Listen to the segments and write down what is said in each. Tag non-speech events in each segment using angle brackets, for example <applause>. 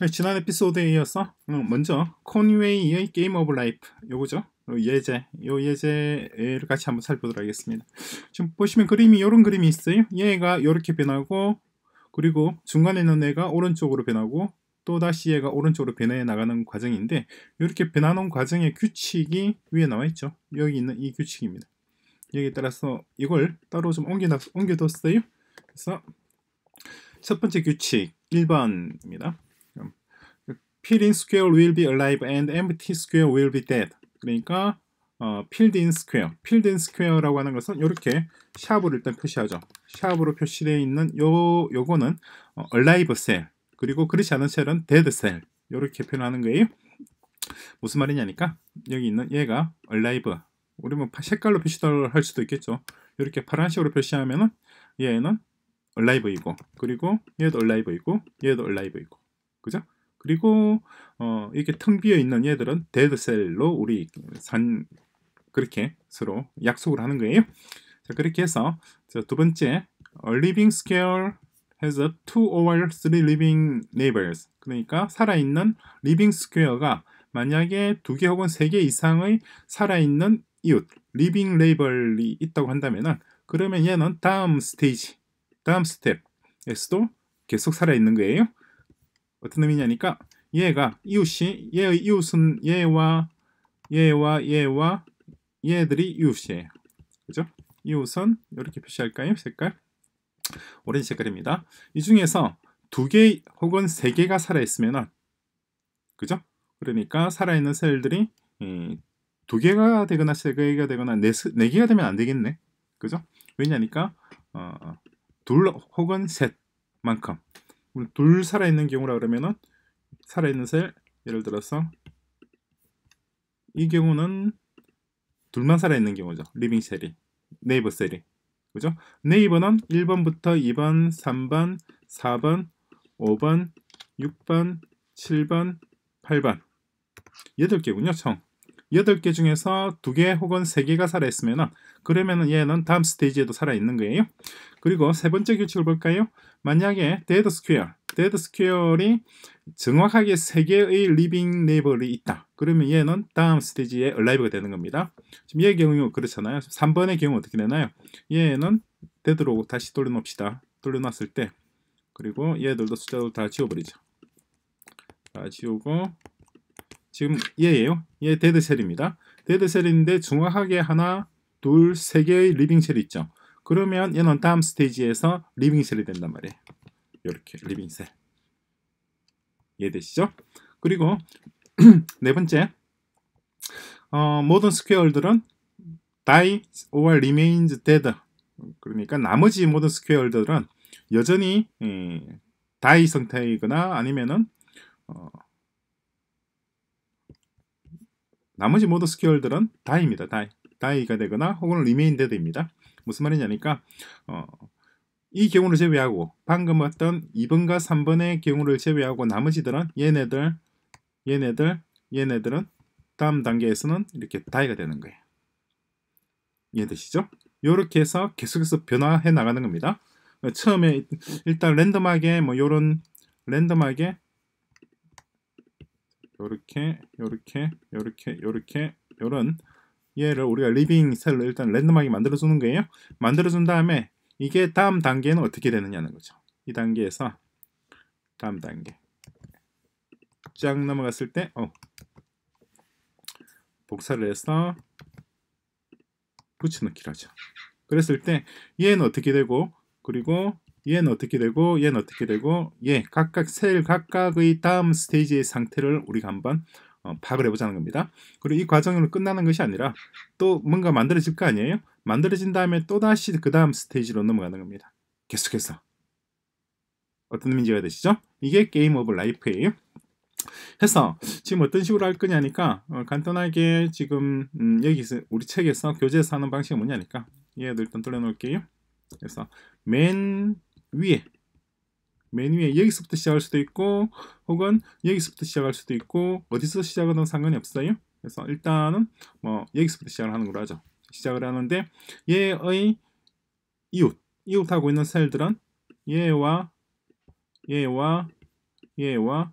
네, 지난 에피소드에 이어서 어, 먼저 콘웨이의 게임 오브 라이프 요거죠 예제 요 예제를 같이 한번 살펴보도록 하겠습니다 지금 보시면 그림이 요런 그림이 있어요 얘가 요렇게 변하고 그리고 중간에 있는 애가 오른쪽으로 변하고 또다시 얘가 오른쪽으로 변해 나가는 과정인데 이렇게 변하는 과정의 규칙이 위에 나와 있죠 여기 있는 이 규칙입니다 여기에 따라서 이걸 따로 좀 옮겨놨, 옮겨뒀어요 그래서 첫 번째 규칙 1번입니다 필 i 스퀘어 n square will be alive and empty square will be dead. 그러니까 어, filled in s q u a 라고 하는 것은 이렇게 샵으로 일단 표시하죠. 샵으로 표시되어 있는 요, 요거는 어, alive cell. 그리고 그렇지 않은 셀은 dead cell. 이렇게 표현하는 거예요. 무슨 말이냐니까 여기 있는 얘가 alive. 우리 뭐 색깔로 표시를 할 수도 있겠죠. 이렇게 파란색으로 표시하면은 얘는 얼라이브이고 그리고 얘도 얼라이브이고 얘도 얼라이브이고 그죠? 그리고 어, 이렇게 텅 비어 있는 얘들은 데드셀로 우리 산 그렇게 서로 약속을 하는 거예요. 자 그렇게 해서 자, 두 번째 A living scale has a two or three living neighbors. 그러니까 살아있는 living square가 만약에 두 개 혹은 세 개 이상의 살아있는 이웃 living n e b o r 이 있다고 한다면은 그러면 얘는 다음 스테이지, 다음 스텝에서도 계속 살아있는 거예요. 어떤 의미냐니까 얘가 이웃이 얘의 이웃은 얘와 얘와 얘와 얘들이 이웃이에요. 그죠? 이웃은 이렇게 표시할까요? 색깔 오렌지 색깔입니다. 이 중에서 두 개 혹은 세 개가 살아있으면 그죠? 그러니까 살아있는 셀들이 음, 두 개가 되거나 세 개가 되거나 네, 네 개가 되면 안 되겠네. 그죠? 왜냐니까 어, 둘 혹은 셋만큼 둘 살아있는 경우라 그러면은 살아있는 셀 예를 들어서 이 경우는 둘만 살아있는 경우죠. 리빙 셀이 네이버 셀이 그죠? 네이버는 1번부터 2번, 3번, 4번, 5번, 6번, 7번, 8번 8개군요. 총 8개 중에서 2개 혹은 3개가 살아있으면 그러면 얘는 다음 스테이지에도 살아있는 거예요. 그리고 세 번째 규칙을 볼까요? 만약에 데드 스퀘어, 데드 스퀘어이 정확하게 3개의 리빙 네이버이 있다. 그러면 얘는 다음 스테이지에 얼라이브가 되는 겁니다. 지금 얘의 경우 는 그렇잖아요. 3번의 경우 어떻게 되나요? 얘는 데드로 다시 돌려놓읍시다. 돌려놨을 때 그리고 얘들도 숫자도 다 지워버리죠. 다 지우고 지금 얘예요. 얘 예, 데드셀입니다. 데드셀인데 중화하게 하나, 둘, 세 개의 리빙셀이 있죠. 그러면 얘는 다음 스테이지에서 리빙셀이 된단 말이에요. 이렇게 리빙셀. 이해되시죠? 그리고 <clears throat> 네 번째 어, 모든 스퀘어들은 die or remains dead 그러니까 나머지 모든 스퀘어들은 여전히 음, die 상태이거나 아니면은 나머지 모든 스퀘어들은 다이입니다. 다이. 다이가 되거나 혹은 리메인 데드입니다. 무슨 말이냐니까 어, 이 경우를 제외하고 방금 봤던 2번과 3번의 경우를 제외하고 나머지들은 얘네들 얘네들 얘네들은 다음 단계에서는 이렇게 다이가 되는 거예요. 이해되시죠? 이렇게 해서 계속해서 변화해 나가는 겁니다. 처음에 일단 랜덤하게 뭐 요런 랜덤하게 요렇게 요렇게 요렇게 요렇게 요런 얘를 우리가 리빙 셀로 일단 랜덤하게 만들어 주는 거예요 만들어 준 다음에 이게 다음 단계는 어떻게 되느냐는 거죠 이 단계에서 다음 단계 쫙 넘어갔을 때 어, 복사를 해서 붙여넣기를 하죠 그랬을 때 얘는 어떻게 되고 그리고 얘는 어떻게 되고 얘는 어떻게 되고 예 각각 셀 각각의 다음 스테이지의 상태를 우리가 한번 어, 파악을 해보자는 겁니다. 그리고 이 과정으로 끝나는 것이 아니라 또 뭔가 만들어질 거 아니에요? 만들어진 다음에 또다시 그 다음 스테이지로 넘어가는 겁니다. 계속해서 어떤 의미 문제가 되시죠? 이게 게임 오브 라이프예요. 해서 지금 어떤 식으로 할 거냐니까 어, 간단하게 지금 음, 여기서 우리 책에서 교재에서 하는 방식이 뭐냐니까 얘들 일단 돌려놓을게요. 그래서 맨 위에 맨 위에 여기서부터 시작할 수도 있고 혹은 여기서부터 시작할 수도 있고 어디서 시작하든 상관이 없어요 그래서 일단은 뭐 여기서부터 시작을 하는 걸로 하죠 시작을 하는데 얘의 이웃 이웃하고 있는 셀들은 얘와 얘와 얘와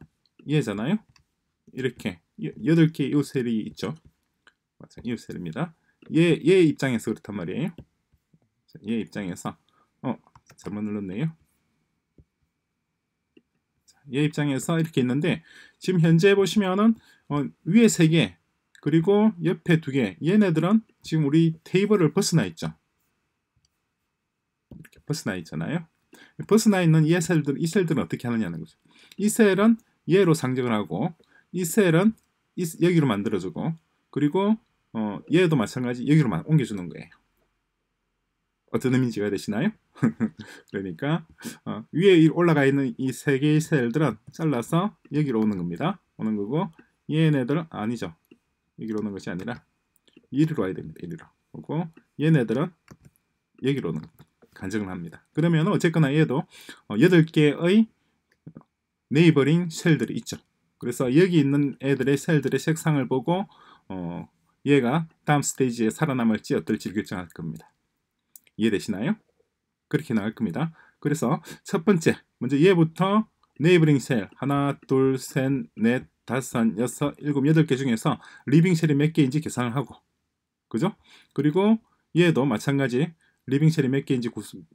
얘잖아요 이렇게 8 개의 이웃 셀이 있죠 맞아 이웃 셀입니다 얘, 얘 입장에서 그렇단 말이에요 얘 입장에서 잘못 눌렀네요. 얘 입장에서 이렇게 있는데 지금 현재 보시면은 어, 위에 3개 그리고 옆에 2개 얘네들은 지금 우리 테이블을 벗어나 있죠. 이렇게 벗어나 있잖아요. 벗어나 있는 이 셀들, 이 셀들은 어떻게 하느냐는 거죠. 이 셀은 얘로 상정을 하고 이 셀은 이, 여기로 만들어주고 그리고 어, 얘도 마찬가지 여기로 만 옮겨주는 거예요. 어떤 의미인지가 되시나요? <laughs> 그러니까 어, 위에 올라가 있는 이 세 개의 셀들은 잘라서 여기로 오는 겁니다. 오는 거고 얘네들은 아, 아니죠. 여기로 오는 것이 아니라 이리로 와야 됩니다. 이리로 오고 얘네들은 여기로 오는 간증 합니다. 그러면 어쨌거나 얘도 8개의 어, 네이버링 셀들이 있죠. 그래서 여기 있는 애들의 셀들의 색상을 보고 어, 얘가 다음 스테이지에 살아남을지 어떨지 결정할 겁니다. 이해되시나요? 그렇게 나올 겁니다. 그래서 첫 번째, 먼저 얘부터 네이버링 셀 하나, 둘, 셋, 넷, 다섯, 여섯, 일곱, 여덟 개 중에서 리빙 셀이 몇 개인지 계산을 하고 그죠? 그리고 얘도 마찬가지 리빙 셀이 몇 개인지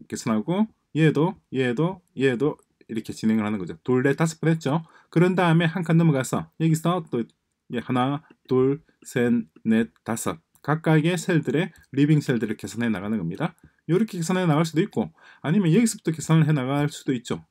계산하고 얘도 얘도 얘도 이렇게 진행을 하는 거죠. 둘, 넷, 다섯 번 했죠. 그런 다음에 한 칸 넘어가서 여기서 또 예, 하나, 둘, 셋, 넷, 다섯 각각의 셀들의 리빙 셀들을 계산해 나가는 겁니다. 이렇게 계산해 나갈 수도 있고 아니면 여기서부터 계산을 해 나갈 수도 있죠.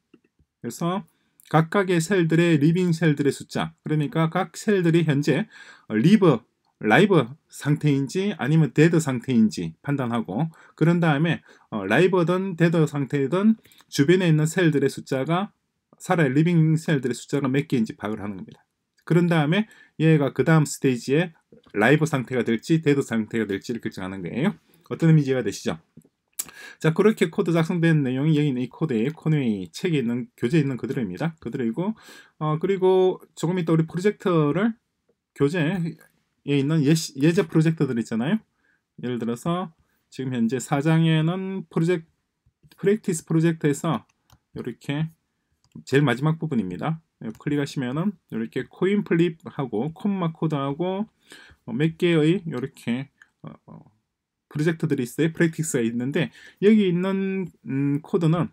그래서 각각의 셀들의 리빙 셀들의 숫자 그러니까 각 셀들이 현재 리브 라이브 상태인지 아니면 데드 상태인지 판단하고 그런 다음에 어, 라이브든 데드 상태든 주변에 있는 셀들의 숫자가 살아 리빙 셀들의 숫자가 몇 개인지 파악을 하는 겁니다. 그런 다음에 얘가 그 다음 스테이지에 라이브 상태가 될지 데드 상태가 될지를 결정하는 거예요. 어떤 의미지가 되시죠? 자 그렇게 코드 작성된 내용이 여기 있는 이 코드의 코네이 책에 있는 교재에 있는 그대로입니다. 그대로이고 어, 그리고 조금 이따 우리 프로젝터를 교재에 있는 예, 제 프로젝터들 있잖아요. 예를 들어서 지금 현재 4장에는 프로젝트 프랙티스 프로젝트에서 이렇게 제일 마지막 부분입니다. 네, 클릭하시면은 이렇게 코인 플립하고 콤마 코드하고 어, 몇 개의 이렇게 어, 어, 프로젝트들이 있어요. 프랙티스가 있는데 여기 있는 음, 코드는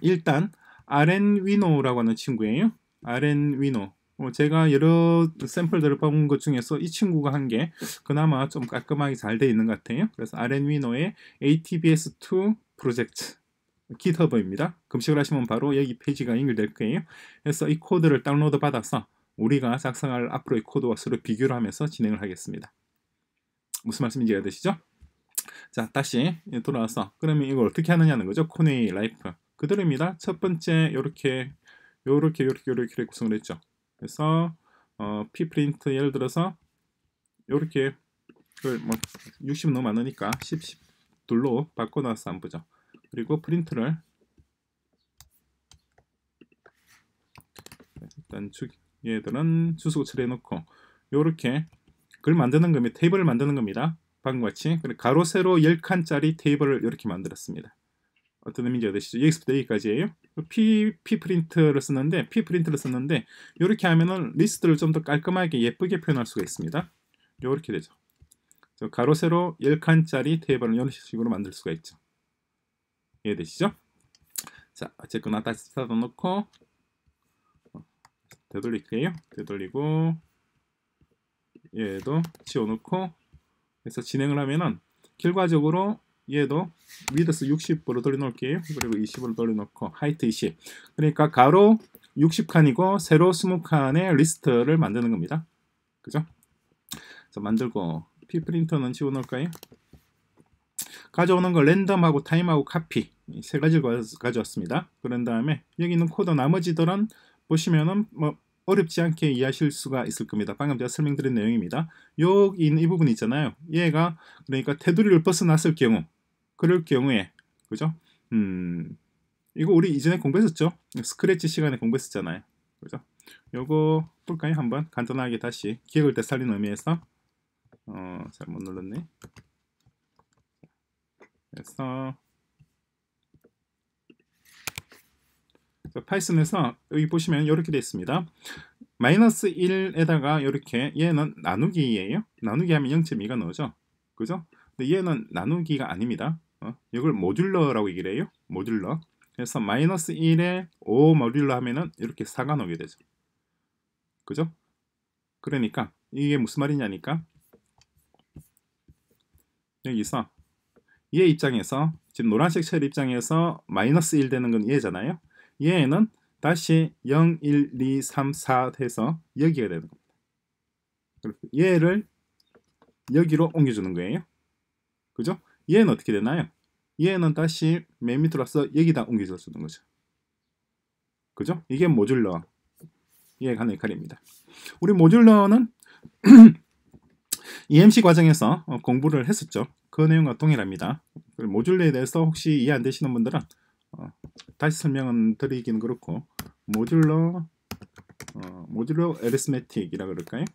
일단 RN 위노라고 하는 친구예요. RN 위노. 제가 여러 샘플들을 뽑은 것 중에서 이 친구가 한 게 그나마 좀 깔끔하게 잘 돼 있는 것 같아요. 그래서 RN 위노의 ATBS2 프로젝트 기터브입니다. 검색을 하시면 바로 여기 페이지가 연결될 거예요. 그래서 이 코드를 다운로드 받아서 우리가 작성할 앞으로의 코드와 서로 비교를 하면서 진행을 하겠습니다. 무슨 말씀인지 이해되시죠? 자, 다시 돌아와서 그러면 이걸 어떻게 하느냐는 거죠. 코네이 라이프 그대로입니다. 첫 번째 이렇게 요렇게 요렇게 요렇게 구성을 했죠. 그래서 어, p p r i 예를 들어서 요렇게 뭐 60 너무 많으니까 10, 10 둘로 바꿔놨어 안 보죠. 그리고 프린트를 일단 얘들은 주소 처리해놓고 이렇게 글 만드는 겁니다. 테이블을 만드는 겁니다. 방금 같이 가로 세로 10칸짜리 테이블을 이렇게 만들었습니다. 어떤 의미인지 알으시죠? 여기서부터 여기까지예요. P, P 프린트를 쓰는데 P 프린트를 쓰는데 이렇게 하면은 리스트를 좀 더 깔끔하게 예쁘게 표현할 수가 있습니다. 이렇게 되죠. 가로 세로 10칸짜리 테이블을 이런 식으로 만들 수가 있죠. 이해되시죠? 자어쨌거 다시 스타트 놓고 어, 되돌릴게요 되돌리고 얘도 지워놓고 그서 진행을 하면은 결과적으로 얘도 위드스 60으로 돌려놓을게요 그리고 20으로 돌려놓고 하이트 20 그러니까 가로 60칸이고 세로 20칸의 리스트를 만드는 겁니다 그죠? 그 만들고 P 프린터는 지워놓을까요? 가져오는 걸 랜덤하고 타임하고 카피 세 가지를 가져왔습니다. 그런 다음에 여기 있는 코드 나머지들은 보시면은 뭐 어렵지 않게 이해하실 수가 있을 겁니다. 방금 제가 설명드린 내용입니다. 여기 있는 이 부분 있잖아요. 얘가 그러니까 테두리를 벗어났을 경우 그럴 경우에 그죠? 음 이거 우리 이전에 공부했었죠? 스크래치 시간에 공부했었잖아요. 그죠? 요거 볼까요? 한번 간단하게 다시 기억을 되살린 의미에서 어 잘못 눌렀네. 됐어. 파이썬에서 여기 보시면 이렇게 되어 있습니다. 마이너스 1에다가 이렇게 얘는 나누기예요. 나누기 하면 0.2가 나오죠. 그죠? 근데 얘는 나누기가 아닙니다. 어? 이걸 모듈러라고 얘기를 해요. 모듈러. 그래서 마이너스 1에 5 모듈러 하면은 이렇게 4가 나오게 되죠. 그죠? 그러니까 이게 무슨 말이냐니까 여기서 얘 입장에서 지금 노란색 셀 입장에서 마이너스 1 되는 건 얘잖아요. 얘는 다시 0, 1, 2, 3, 4 해서 여기가 되는 겁니다. 얘를 여기로 옮겨주는 거예요. 그죠? 얘는 어떻게 되나요? 얘는 다시 맨 밑으로 와서 여기다 옮겨줄 수 있는 거죠. 그죠? 이게 모듈러 얘 하는 역할입니다. 우리 모듈러는 <clears throat> EMC 과정에서 어, 공부를 했었죠. 그 내용과 동일합니다. 그 모듈에 대해서 혹시 이해 안 되시는 분들은 어, 다시 설명은 드리기는 그렇고 모듈러 어, 모듈러 에리스메틱이라 그럴까요?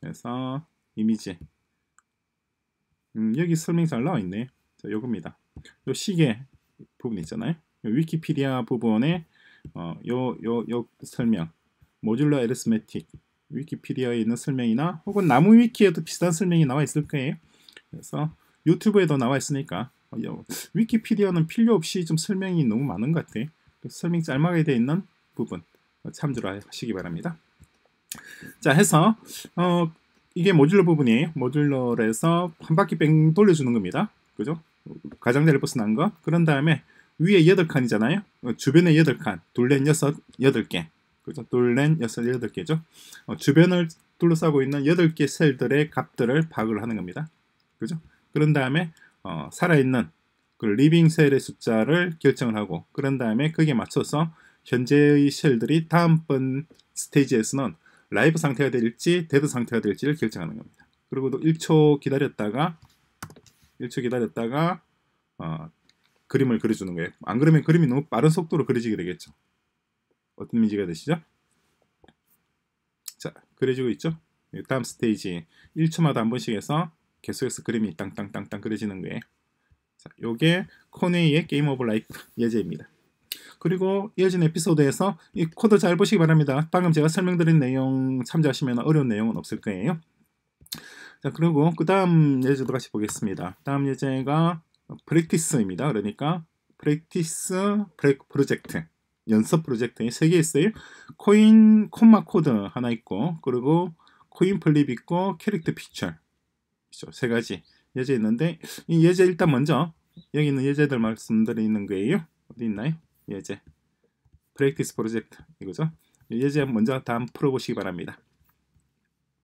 그래서 이미지 음, 여기 설명 잘 나와 있네. 자, 요겁니다. 요 시계 부분 있잖아요. 요 위키피디아 부분에 어, 요, 요, 요 설명 모듈러 에리스메틱 위키피디아에 있는 설명이나 혹은 나무 위키에도 비슷한 설명이 나와 있을 거예요. 그래서 유튜브에도 나와 있으니까 어, 위키피디아는 필요 없이 좀 설명이 너무 많은 것 같아요. 설명 짤막하게 되어 있는 부분 어, 참조하시기 를 바랍니다. 자 해서 어, 이게 모듈러 부분이에요. 모듈러에서 한 바퀴 뺑 돌려주는 겁니다. 그죠? 가장자리 벗어난 거. 그런 다음에 위에 8칸이잖아요. 어, 주변에 8칸, 둘레 6, 8개. 그죠? 둘렌 여섯 개죠. 어, 주변을 둘러싸고 있는 여덟 개 셀들의 값들을 파악을 하는 겁니다. 그죠? 그런 다음에 어, 살아있는 그 리빙 셀의 숫자를 결정을 하고 그런 다음에 거기에 맞춰서 현재의 셀들이 다음번 스테이지에서는 라이브 상태가 될지 데드 상태가 될지를 결정하는 겁니다. 그리고 또 1초 기다렸다가 1초 기다렸다가 어, 그림을 그려주는 거예요. 안 그러면 그림이 너무 빠른 속도로 그려지게 되겠죠. 어떤 미지가 되시죠? 자, 그려지고 있죠? 다음 스테이지 1초마다 한 번씩 해서 계속해서 그림이 땅땅땅땅 그려지는 거예요. 자, 요게 코네이의 게임 오브 라이프 예제입니다. 그리고 이어진 에피소드에서 이 코드 잘 보시기 바랍니다. 방금 제가 설명드린 내용 참조하시면 어려운 내용은 없을 거예요. 자, 그리고 그 다음 예제도 같이 보겠습니다. 다음 예제가 프랙티스입니다. 그러니까 프랙티스 프로젝트 연습 프로젝트 세개 있어요. 코인 콤마 코드 하나 있고 그리고 코인 플립 있고 캐릭터 피처 그죠세 가지 예제 있는데 이 예제 일단 먼저 여기 있는 예제들 말씀드리는 거예요. 어디 있나요? 예제 프랙티스 프로젝트 이거죠. 예제 먼저 다음 풀어보시기 바랍니다.